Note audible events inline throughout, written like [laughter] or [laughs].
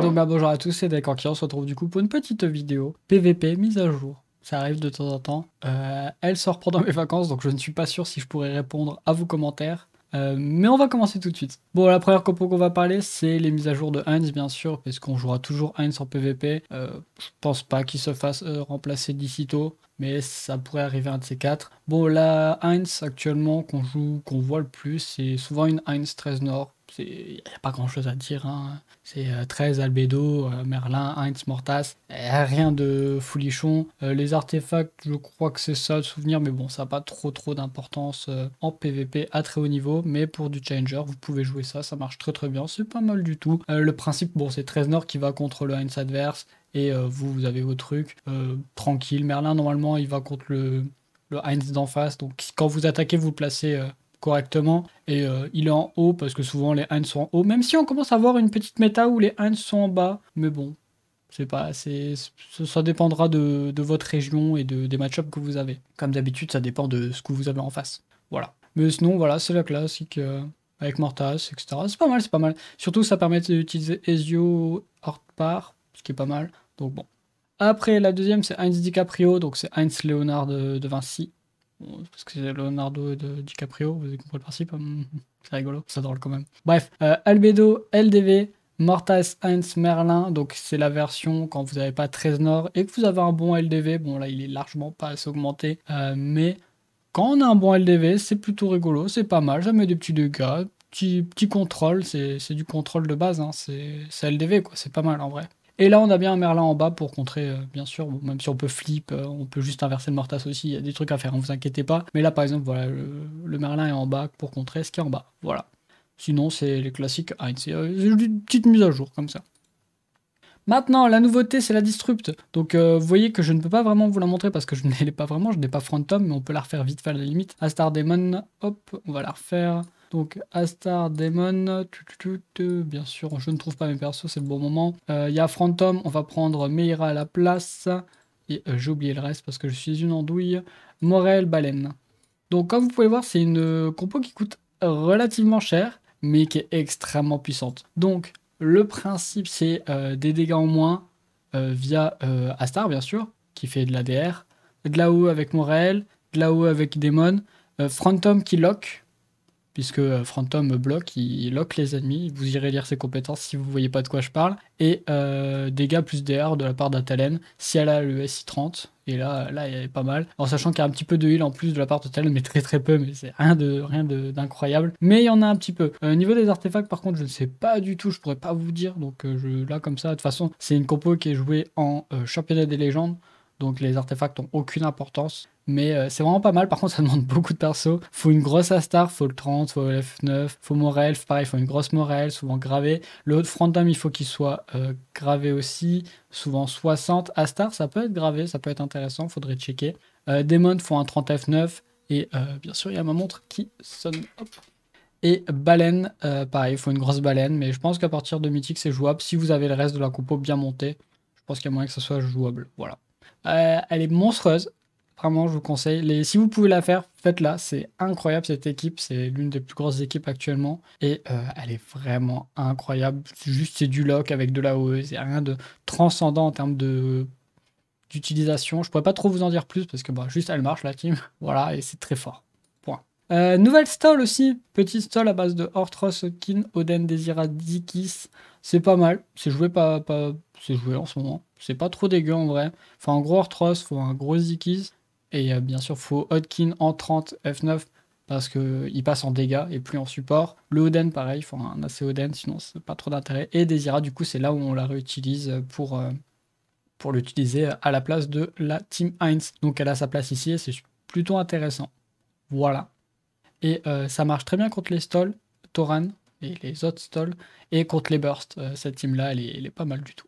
donc bah, bonjour à tous, c'est qui on se retrouve du coup pour une petite vidéo PVP mise à jour. Ça arrive de temps en temps. Euh, elle sort pendant mes vacances, donc je ne suis pas sûr si je pourrais répondre à vos commentaires. Euh, mais on va commencer tout de suite. Bon, la première compo qu'on va parler, c'est les mises à jour de Heinz, bien sûr, parce qu'on jouera toujours Heinz en PvP. Euh, je pense pas qu'il se fasse euh, remplacer d'ici tôt mais ça pourrait arriver un de ces quatre. Bon, la Heinz actuellement qu'on joue, qu'on voit le plus, c'est souvent une Heinz 13 Nord. Il n'y a pas grand chose à dire. Hein. C'est 13 euh, Albedo, euh, Merlin, Heinz, Mortas. Eh, rien de foulichon. Euh, les artefacts, je crois que c'est ça le souvenir, mais bon, ça n'a pas trop trop d'importance en PvP à très haut niveau. Mais pour du Challenger, vous pouvez jouer ça, ça marche très très bien. C'est pas mal du tout. le principe, bon, c'est 13 Nord qui va contre le Heinz adverse et euh, vous, vous avez vos trucs euh, tranquille. Merlin, normalement, il va contre le, le Heinz d'en face. Donc, quand vous attaquez, vous le placez euh, correctement. Et il est en haut parce que souvent les Heinz sont en haut. Même si on commence à avoir une petite méta où les Heinz sont en bas. Mais bon, c'est pas, c'est, ça dépendra de, de, votre région et de, des match-ups que vous avez. Comme d'habitude, ça dépend de ce que vous avez en face. Voilà. Mais sinon, voilà, c'est la classique avec Mortas, etc. C'est pas mal, c'est pas mal. Surtout, ça permet d'utiliser Ezio Hortpar, ce qui est pas mal bon. Après, la deuxième, c'est Heinz DiCaprio, donc c'est Heinz Leonard de, Vinci. parce que c'est Leonardo de DiCaprio, vous avez compris le principe hein. [laughs] C'est rigolo, c'est drôle quand même. Bref, euh, Albedo, LDV, Mortas Heinz Merlin, donc c'est la version quand vous n'avez pas 13 Nord et que vous avez un bon LDV. Bon, là, il est largement pas assez augmenté, euh, mais quand on a un bon LDV, c'est plutôt rigolo, c'est pas mal, ça des petits dégâts, petit, contrôle, c'est du contrôle de base, hein. c'est LDV quoi, c'est pas mal en vrai. Et là, on a bien un Merlin en bas pour contrer, euh, bien sûr. même si on peut flip, euh, on peut juste inverser le Mortas aussi. Il y a des trucs à faire, ne hein, vous inquiétez pas. Mais là, par exemple, voilà, le, Merlin est en bas pour contrer ce qui est en bas. Voilà. Sinon, c'est les classiques Heinz. C'est une petite mise à jour comme ça. Maintenant, la nouveauté, c'est la Disrupt. Donc, euh, vous voyez que je ne peux pas vraiment vous la montrer parce que je ne l'ai pas vraiment. Je n'ai pas Phantom, mais on peut la refaire vite fait à la limite. Astar Demon, hop, on va la refaire. Donc Astar, Demon, bien sûr, je ne trouve pas mes persos, c'est le bon moment. Il euh, y a Phantom, on va prendre Meira à la place. Et euh, j'ai oublié le reste parce que je suis une andouille. Morel, Baleine. Donc comme vous pouvez voir, c'est une euh, compo qui coûte relativement cher, mais qui est extrêmement puissante. Donc le principe, c'est des dégâts en moins via Astar, bien sûr, qui fait de l'ADR. De là-haut avec Morel, de là-haut avec Demon. Phantom qui lock, puisque euh, Phantom bloque, il lock les ennemis. Vous irez lire ses compétences si vous voyez pas de quoi je parle. Et euh, dégâts plus DR de la part d'Atalen si elle a le SI 30. Et là, là, il est pas mal. En sachant qu'il y a un petit peu de heal en plus de la part d'Atalène, mais très très peu, mais c'est rien de d'incroyable. Mais il y en a un petit peu. Au euh, niveau des artefacts, par contre, je ne sais pas du tout, je pourrais pas vous dire. Donc je, là, comme ça, de toute façon, c'est une compo qui est jouée en championnat des légendes. Donc les artefacts n'ont aucune importance. Mais euh, c'est vraiment pas mal. Par contre, [laughs] ça demande beaucoup de perso Faut une grosse Astar, faut le 30, faut le F9, faut Morel. Pareil, faut une grosse Morel, souvent gravée. Le haut de il faut qu'il soit euh, gravé aussi. Souvent 60. Astar, ça peut être gravé, ça peut être intéressant, faudrait checker. Euh, Demon faut un 30 F9. Et euh, bien sûr, il y a ma montre qui sonne. Et baleine, pareil, il faut une grosse baleine. Mais je pense qu'à partir de Mythique, c'est jouable. Si vous avez le reste de la compo bien montée, je pense qu'il y a moyen que ça soit jouable. Voilà. elle est monstrueuse, Vraiment, je vous conseille. Les, si vous pouvez la faire, faites-la. C'est incroyable cette équipe. C'est l'une des plus grosses équipes actuellement. Et euh, elle est vraiment incroyable. juste, c'est du lock avec de la OE. C'est rien de transcendant en termes de d'utilisation. Je pourrais pas trop vous en dire plus parce que bah, juste elle marche la team. [laughs] Voilà, et c'est très fort. Point. Euh, nouvelle stall aussi. Petite stall à base de Orthros, Kin, Oden, Desira, Dikis. C'est pas mal. C'est joué, pas, pas... joué en ce moment. C'est pas trop dégueu en vrai. Enfin, un gros orthros, faut un gros Zikis. Et euh, bien sûr, faut Hodkin en 30 F9 parce qu'il passe en dégâts et plus en support. Le Oden, pareil, il faut un assez Oden, sinon c'est pas trop d'intérêt. Et Desira, du coup, c'est là où on la réutilise euh, pour, euh, pour l'utiliser à la place de la Team Heinz. Donc elle a sa place ici et c'est plutôt intéressant. Voilà. Et ça marche très bien contre les Stol, Toran et les autres stalls. et contre les Bursts. cette team-là, elle est pas mal du tout.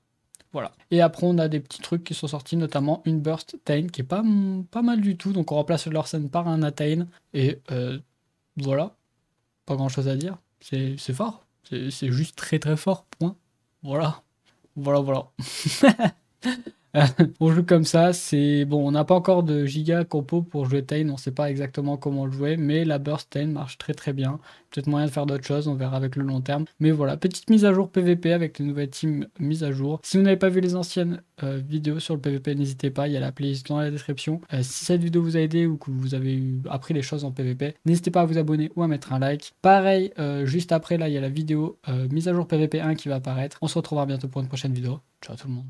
Voilà. Et après, on a des petits trucs qui sont sortis, notamment une Burst Tain qui est pas, pas mal du tout. Donc, on remplace l'Orsen par un Attain. Et euh, voilà. Pas grand chose à dire. C'est fort. C'est juste très très fort. Point. Voilà. Voilà, voilà. [laughs] [laughs] on joue comme ça. C'est bon, on n'a pas encore de giga compo pour jouer Tain. On ne sait pas exactement comment le jouer, mais la burst Tain marche très très bien. Peut-être moyen de faire d'autres choses. On verra avec le long terme. Mais voilà, petite mise à jour PVP avec les nouvelles teams mises à jour. Si vous n'avez pas vu les anciennes euh, vidéos sur le PVP, n'hésitez pas. Il y a la playlist dans la description. Euh, si cette vidéo vous a aidé ou que vous avez appris les choses en PVP, n'hésitez pas à vous abonner ou à mettre un like. Pareil, euh, juste après là, il y a la vidéo mise à jour PVP 1 qui va apparaître. On se retrouvera bientôt pour une prochaine vidéo. Ciao tout le monde.